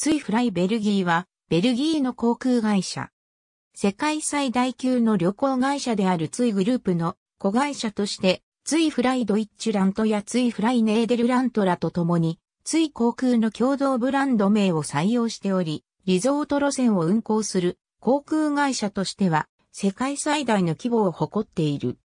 ツイフライベルギーは、ベルギーの航空会社。世界最大級の旅行会社であるツイグループの子会社として、ツイフライドイッチュラントやツイフライネーデルラントらと共に、ツイ航空の共同ブランド名を採用しており、リゾート路線を運航する航空会社としては、世界最大の規模を誇っている。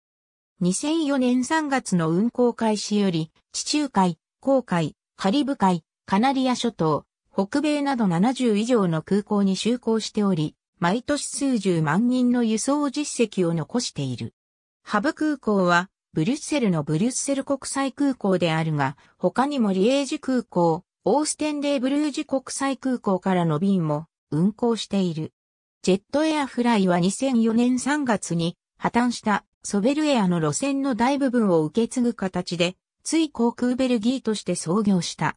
2004年3月の運航開始より、地中海、航海、カリブ海、カナリア諸島、北米など70以上の空港に就航しており、毎年数十万人の輸送実績を残している。ハブ空港は、ブリュッセルのブリュッセル国際空港であるが、他にもリエージ空港、オーステンレーブルージ国際空港からの便も運航している。ジェットエアフライは2004年3月に破綻したソベルエアの路線の大部分を受け継ぐ形で、つい航空ベルギーとして創業した。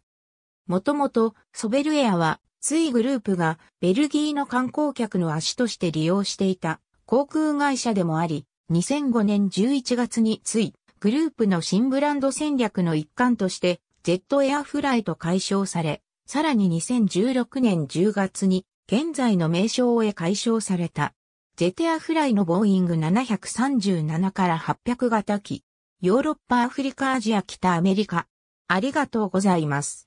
もともとソベルエアは、ツイグループがベルギーの観光客の足として利用していた航空会社でもあり、2005年11月につい、グループの新ブランド戦略の一環として、ジェットエアフライと解消され、さらに2016年10月に現在の名称へ解消された。ジェテアフライのボーイング737から800型機。ヨーロッパ、アフリカ、アジア、北アメリカ。ありがとうございます。